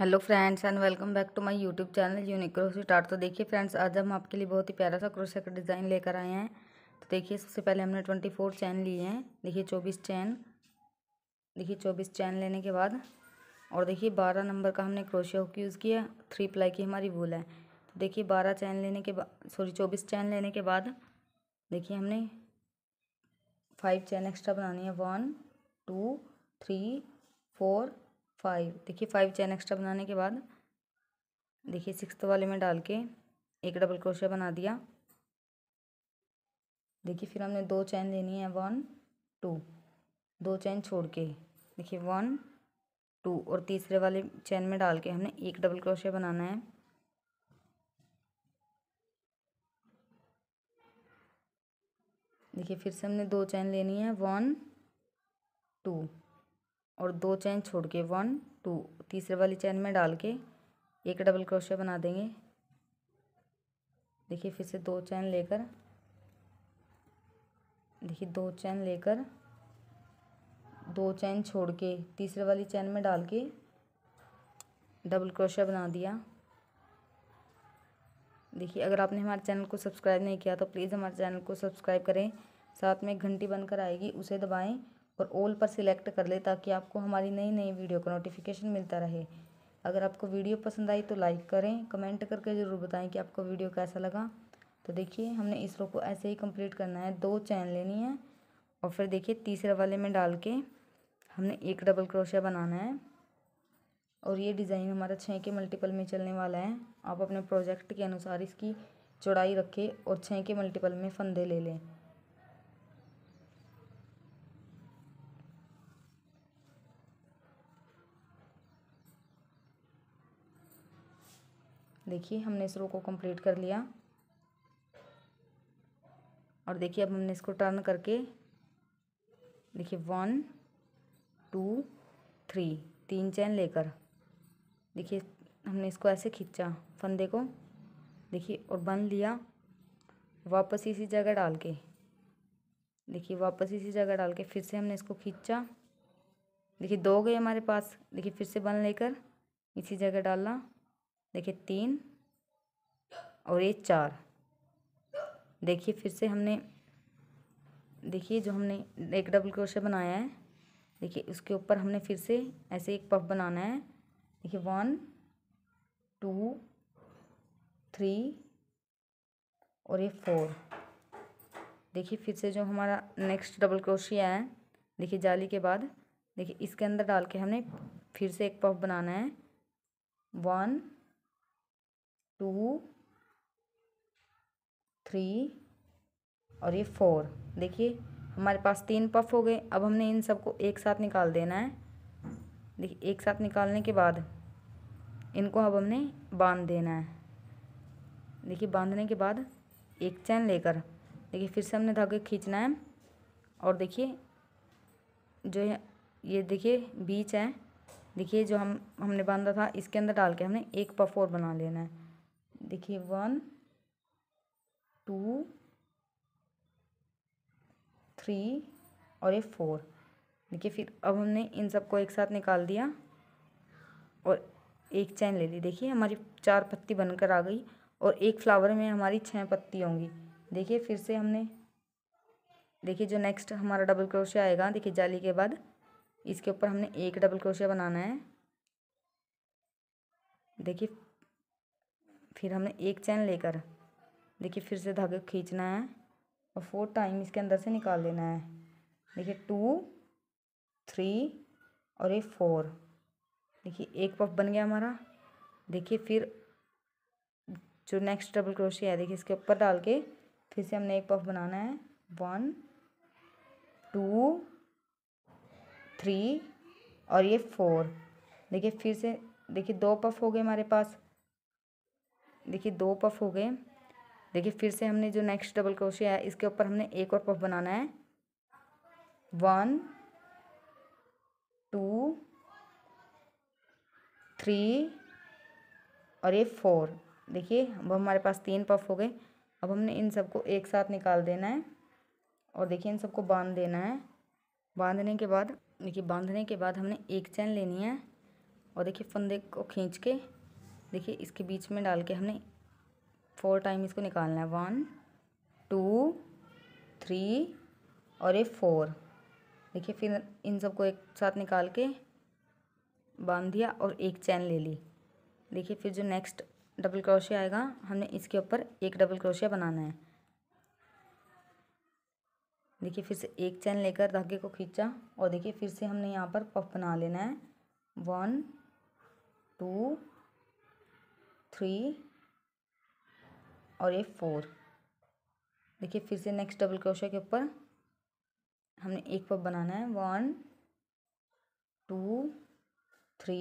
hello friends and welcome back to my YouTube channel unique crochet art तो देखिए friends आज हम आपके लिए बहुत ही प्यारा सा क्रोशिया का डिज़ाइन लेकर आए हैं तो देखिए सबसे पहले हमने ट्वेंटी फोर चैन लिए हैं देखिए चौबीस चैन देखिए चौबीस चैन लेने के बाद और देखिए बारह नंबर का हमने क्रोशिया हुक यूज़ किया थ्री प्लाई की हमारी भूल है तो देखिए बारह चैन लेने के बाद सॉरी चौबीस चैन लेने के बाद देखिए हमने फाइव चैन एक्स्ट्रा बनानी है one two three four five देखिए फाइव चैन एक्स्ट्रा बनाने के बाद देखिए सिक्स वाले में डाल के एक डबल क्रोशिया बना दिया देखिए फिर हमने दो चैन लेनी है वन टू दो चैन छोड़ के देखिए वन टू और तीसरे वाले चैन में डाल के हमने एक डबल क्रोशिया बनाना है देखिए फिर से हमने दो चैन लेनी है वन टू और दो चैन छोड़ के वन टू तीसरे वाली चैन में डाल के एक डबल क्रोशिया बना देंगे देखिए फिर से दो चैन लेकर देखिए दो चैन लेकर दो चैन छोड़ के तीसरे वाली चैन में डाल के डबल क्रोशिया बना दिया देखिए अगर आपने हमारे चैनल को सब्सक्राइब नहीं किया तो प्लीज़ हमारे चैनल को सब्सक्राइब करें साथ में घंटी बनकर आएगी उसे दबाएं और ऑल पर सिलेक्ट कर ले ताकि आपको हमारी नई नई वीडियो का नोटिफिकेशन मिलता रहे अगर आपको वीडियो पसंद आई तो लाइक करें कमेंट करके ज़रूर बताएं कि आपको वीडियो कैसा लगा तो देखिए हमने इस रो को ऐसे ही कंप्लीट करना है दो चैन लेनी है और फिर देखिए तीसरे वाले में डाल के हमने एक डबल क्रोशिया बनाना है और ये डिज़ाइन हमारा छः के मल्टीपल में चलने वाला है आप अपने प्रोजेक्ट के अनुसार इसकी चौड़ाई रखें और छः के मल्टीपल में फंदे ले लें देखिए हमने इस रो को कंप्लीट कर लिया और देखिए अब हमने इसको टर्न करके देखिए वन टू थ्री तीन चैन लेकर देखिए हमने इसको ऐसे खींचा फंदे को देखिए और बन लिया वापस इसी जगह डाल के देखिए वापस इसी जगह डाल के फिर से हमने इसको खींचा देखिए दो गए हमारे पास देखिए फिर से बन लेकर इसी जगह डाला देखिए तीन और ये चार देखिए फिर से हमने देखिए जो हमने एक डबल क्रोशे बनाया है देखिए उसके ऊपर हमने फिर से ऐसे एक पफ बनाना है देखिए वन टू थ्री और ये फोर देखिए फिर से जो हमारा नेक्स्ट डबल क्रोशिया है देखिए जाली के बाद देखिए इसके अंदर डाल के हमने फिर से एक पफ बनाना है वन टू थ्री और ये फोर देखिए हमारे पास तीन पफ हो गए अब हमने इन सबको एक साथ निकाल देना है देखिए एक साथ निकालने के बाद इनको अब हमने बांध देना है देखिए बांधने के बाद एक चैन लेकर देखिए फिर से हमने धागे खींचना है और देखिए जो है ये देखिए बीच है देखिए जो हम हमने बांधा था इसके अंदर डाल के हमने एक पफ और बना लेना है देखिए वन टू थ्री और ये फोर देखिए फिर अब हमने इन सबको एक साथ निकाल दिया और एक चैन ले ली देखिए हमारी चार पत्ती बनकर आ गई और एक फ्लावर में हमारी छः पत्ती होंगी देखिए फिर से हमने देखिए जो नेक्स्ट हमारा डबल क्रोशिया आएगा देखिए जाली के बाद इसके ऊपर हमने एक डबल क्रोशिया बनाना है देखिए फिर हमने एक चैन लेकर देखिए फिर से धागे खींचना है और फोर टाइम इसके अंदर से निकाल लेना है देखिए टू थ्री और ये फोर देखिए एक पफ बन गया हमारा देखिए फिर जो नेक्स्ट डबल क्रोशिया है देखिए इसके ऊपर डाल के फिर से हमने एक पफ बनाना है वन टू थ्री और ये फोर देखिए फिर से देखिए दो पफ हो गए हमारे पास देखिए दो पफ हो गए देखिए फिर से हमने जो नेक्स्ट डबल क्रोशिया है इसके ऊपर हमने एक और पफ बनाना है वन टू थ्री और ये फोर देखिए अब हमारे पास तीन पफ हो गए अब हमने इन सबको एक साथ निकाल देना है और देखिए इन सबको बांध देना है बांधने के बाद देखिए बांधने के बाद हमने एक चैन लेनी है और देखिए फंदे को खींच के देखिए इसके बीच में डाल के हमने फोर टाइम इसको निकालना है वन टू थ्री और ये फोर देखिए फिर इन सबको एक साथ निकाल के बांध दिया और एक चैन ले ली देखिए फिर जो नेक्स्ट डबल क्रोशिया आएगा हमने इसके ऊपर एक डबल क्रोशिया बनाना है देखिए फिर से एक चैन लेकर धागे को खींचा और देखिए फिर से हमने यहाँ पर पफ बना लेना है वन टू थ्री और ये फोर देखिए फिर से नेक्स्ट डबल क्रोशे के ऊपर हमने एक पप बनाना है वन टू थ्री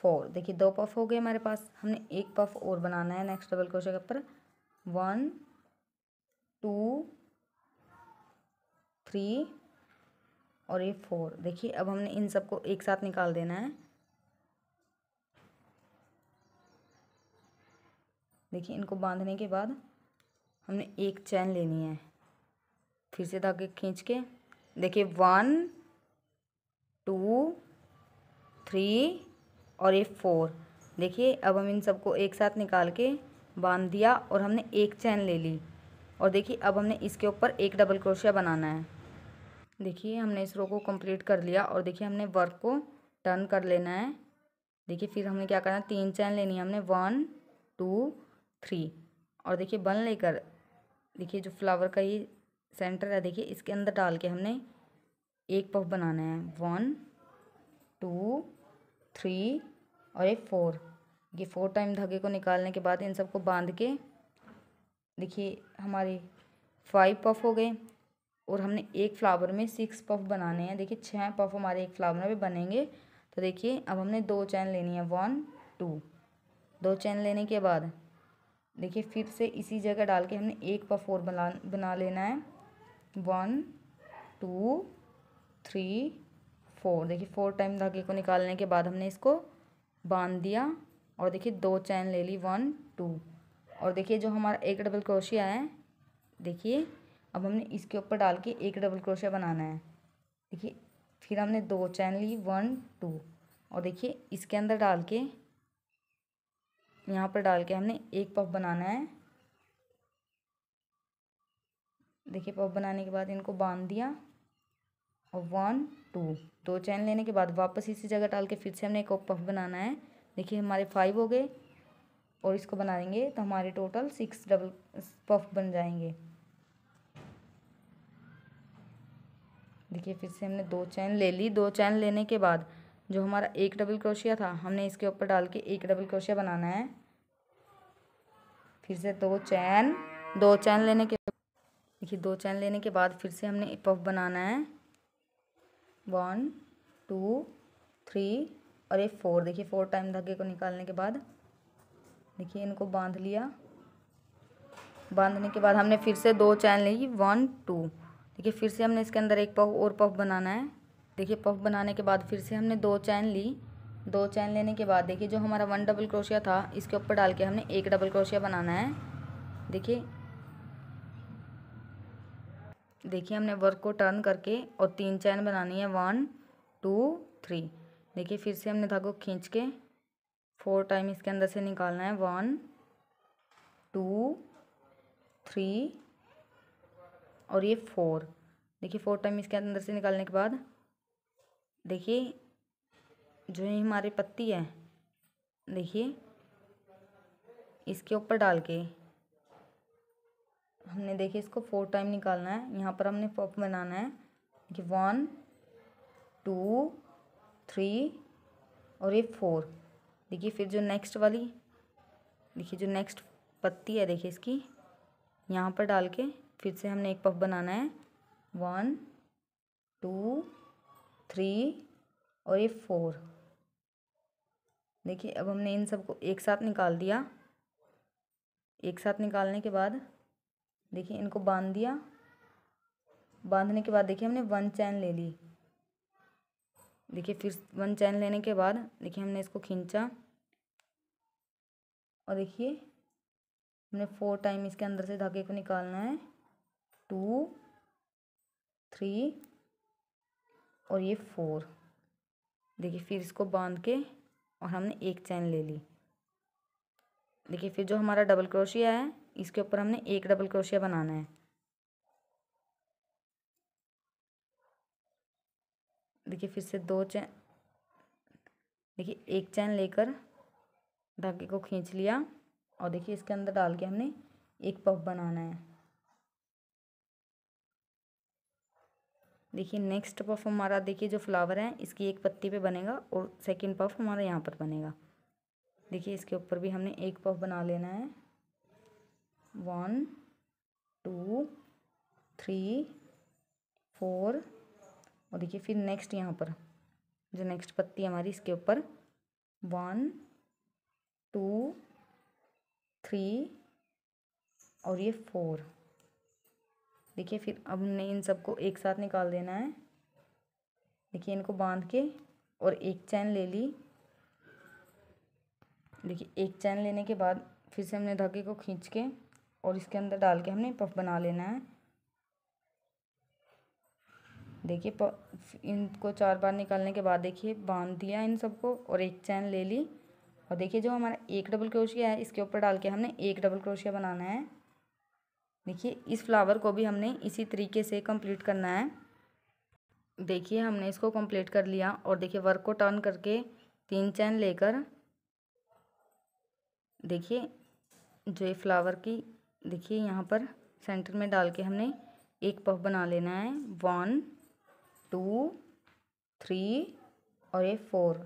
फोर देखिए दो पफ हो गए हमारे पास हमने एक पफ और बनाना है नेक्स्ट डबल क्रोशे के ऊपर वन टू थ्री और ये फोर देखिए अब हमने इन सबको एक साथ निकाल देना है देखिए इनको बांधने के बाद हमने एक चैन लेनी है फिर से धागे खींच के देखिए वन टू थ्री और ये फोर देखिए अब हम इन सबको एक साथ निकाल के बांध दिया और हमने एक चैन ले ली और देखिए अब हमने इसके ऊपर एक डबल क्रोशिया बनाना है देखिए हमने इस रो को कंप्लीट कर लिया और देखिए हमने वर्क को टर्न कर लेना है देखिए फिर हमने क्या करना है तीन चैन लेनी है हमने वन टू थ्री और देखिए बन लेकर देखिए जो फ्लावर का ये सेंटर है देखिए इसके अंदर डाल के हमने एक पफ बनाना है वन टू थ्री और एक फोर ये फोर टाइम धागे को निकालने के बाद इन सबको बांध के देखिए हमारे फाइव पफ हो गए और हमने एक फ्लावर में सिक्स पफ बनाने हैं देखिए छः पफ हमारे एक फ्लावर में बनेंगे तो देखिए अब हमने दो चैन लेनी है वन टू दो चैन लेने के बाद देखिए फिर से इसी जगह डाल के हमने एक पर फोर बना बना लेना है वन टू थ्री फोर देखिए फोर टाइम धागे को निकालने के बाद हमने इसको बांध दिया और देखिए दो चैन ले ली वन टू और देखिए जो हमारा एक डबल क्रोशिया है देखिए अब हमने इसके ऊपर डाल के एक डबल क्रोशिया बनाना है देखिए फिर हमने दो चैन ली वन टू और देखिए इसके अंदर डाल के यहाँ पर डाल के हमने एक पफ बनाना है देखिए पफ बनाने के बाद इनको बांध दिया और वन टू दो चैन लेने के बाद वापस इसी जगह डाल के फिर से हमने एक और पफ बनाना है देखिए हमारे फाइव हो गए और इसको बना देंगे तो हमारे टोटल सिक्स डबल पफ बन जाएंगे देखिए फिर से हमने दो चैन ले ली दो चैन लेने के बाद जो हमारा एक डबल क्रोशिया था हमने इसके ऊपर डाल के एक डबल क्रोशिया बनाना है फिर से दो चैन दो चैन लेने के देखिए दो चैन लेने के बाद फिर से हमने पफ बनाना है वन टू थ्री और ये फोर देखिए फोर टाइम धागे को निकालने के बाद देखिए इनको बांध लिया बांधने के बाद हमने फिर से दो चैन ली वन टू देखिए फिर से हमने इसके अंदर एक पफ और पफ बनाना है देखिए पफ बनाने के बाद फिर से हमने दो चैन ली दो चैन लेने के बाद देखिए जो हमारा वन डबल क्रोशिया था इसके ऊपर डाल के हमने एक डबल क्रोशिया बनाना है देखिए देखिए हमने वर्क को टर्न करके और तीन चैन बनानी है वन टू थ्री देखिए फिर से हमने धागो खींच के फोर टाइम इसके अंदर से निकालना है वन टू थ्री और ये फोर देखिए फोर टाइम इसके अंदर से निकालने के बाद देखिए जो ये हमारी पत्ती है देखिए इसके ऊपर डाल के हमने देखिए इसको फोर टाइम निकालना है यहाँ पर हमने पफ बनाना है कि वन टू थ्री और ये फोर देखिए फिर जो नेक्स्ट वाली देखिए जो नेक्स्ट पत्ती है देखिए इसकी यहाँ पर डाल के फिर से हमने एक पफ बनाना है वन टू थ्री और ये फोर देखिए अब हमने इन सबको एक साथ निकाल दिया एक साथ निकालने के बाद देखिए इनको बांध दिया बांधने के बाद देखिए हमने वन चैन ले ली देखिए फिर वन चैन लेने के बाद देखिए हमने इसको खींचा और देखिए हमने फोर टाइम इसके अंदर से धागे को निकालना है टू थ्री और ये फोर देखिए फिर इसको बांध के और हमने एक चैन ले ली देखिए फिर जो हमारा डबल क्रोशिया है इसके ऊपर हमने एक डबल क्रोशिया बनाना है देखिए फिर से दो चैन देखिए एक चैन लेकर धागे को खींच लिया और देखिए इसके अंदर डाल के हमने एक पफ बनाना है देखिए नेक्स्ट पफ हमारा देखिए जो फ्लावर है इसकी एक पत्ती पे बनेगा और सेकंड पफ हमारा यहाँ पर बनेगा देखिए इसके ऊपर भी हमने एक पफ बना लेना है वन टू थ्री फोर और देखिए फिर नेक्स्ट यहाँ पर जो नेक्स्ट पत्ती हमारी इसके ऊपर वन टू थ्री और ये फोर देखिए फिर अब हमने इन सबको एक साथ निकाल देना है देखिए इनको बांध के और एक चैन ले ली देखिए एक चैन लेने के बाद फिर से हमने धागे को खींच के और इसके अंदर डाल के हमने पफ बना लेना है देखिए इनको चार बार निकालने के बाद देखिए बांध दिया इन सबको और एक चैन ले ली और देखिए जो हमारा एक डबल क्रोशिया है इसके ऊपर डाल के हमने एक डबल क्रोशिया बनाना है देखिए इस फ्लावर को भी हमने इसी तरीके से कंप्लीट करना है देखिए हमने इसको कंप्लीट कर लिया और देखिए वर्क को टर्न करके तीन चैन लेकर देखिए जो ये फ्लावर की देखिए यहाँ पर सेंटर में डाल के हमने एक पफ बना लेना है वन टू थ्री और ये फोर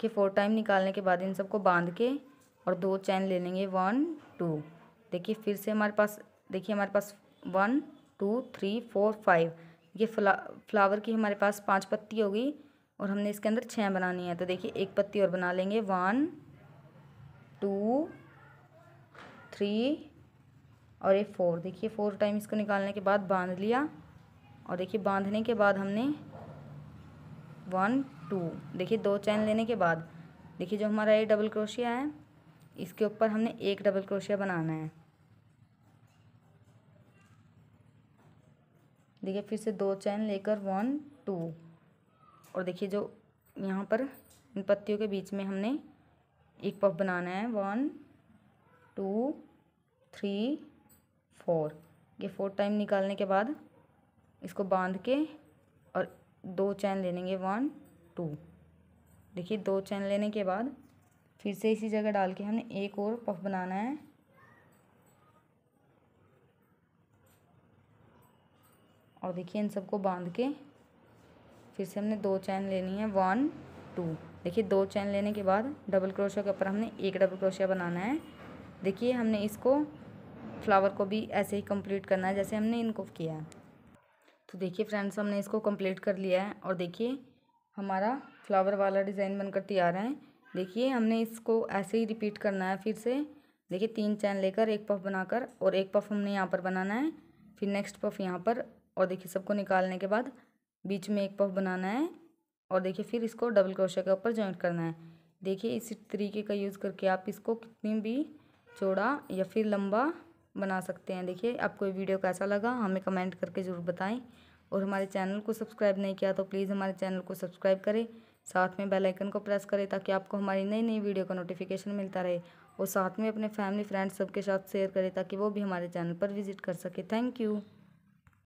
कि फोर टाइम निकालने के बाद इन सबको बांध के और दो चैन ले लेंगे वन टू देखिए फिर से हमारे पास देखिए हमारे पास one two three four five ये फ्ला फ्लावर की हमारे पास पांच पत्ती होगी और हमने इसके अंदर छः बनानी है तो देखिए एक पत्ती और बना लेंगे वन टू थ्री और ये फोर देखिए फोर टाइम इसको निकालने के बाद बांध लिया और देखिए बांधने के बाद हमने वन टू देखिए दो चैन लेने के बाद देखिए जो हमारा ये डबल क्रोशिया है इसके ऊपर हमने एक डबल क्रोशिया बनाना है देखिए फिर से दो चैन लेकर वन टू और देखिए जो यहाँ पर इन पत्तियों के बीच में हमने एक पफ बनाना है वन टू थ्री फोर ये फोर टाइम निकालने के बाद इसको बांध के और दो चैन ले लेंगे वन टू देखिए दो चैन लेने के बाद फिर से इसी जगह डाल के हमने एक और पफ बनाना है और देखिए इन सबको बांध के फिर से हमने दो चैन लेनी है वन टू देखिए दो चैन लेने के बाद डबल क्रोशिया के ऊपर हमने एक डबल क्रोशिया बनाना है देखिए हमने इसको फ्लावर को भी ऐसे ही कंप्लीट करना है जैसे हमने इनको किया है तो देखिए फ्रेंड्स हमने इसको कंप्लीट कर लिया है और देखिए हमारा फ्लावर वाला डिज़ाइन बनकर तैयार है देखिए हमने इसको ऐसे ही रिपीट करना है फिर से देखिए तीन चैन लेकर एक पफ बनाकर और एक पफ हमने यहाँ पर बनाना है फिर नेक्स्ट पफ यहाँ पर और देखिए सबको निकालने के बाद बीच में एक पफ बनाना है और देखिए फिर इसको डबल क्रोशिया के ऊपर जॉइंट करना है देखिए इसी तरीके का यूज़ करके आप इसको कितनी भी चौड़ा या फिर लंबा बना सकते हैं देखिए आपको ये वीडियो कैसा लगा हमें कमेंट करके ज़रूर बताएं और हमारे चैनल को सब्सक्राइब नहीं किया तो प्लीज़ हमारे चैनल को सब्सक्राइब करें साथ में बेल आइकन को प्रेस करें ताकि आपको हमारी नई नई वीडियो का नोटिफिकेशन मिलता रहे और साथ में अपने फैमिली फ्रेंड्स सबके साथ शेयर करें ताकि वो भी हमारे चैनल पर विजिट कर सके थैंक यू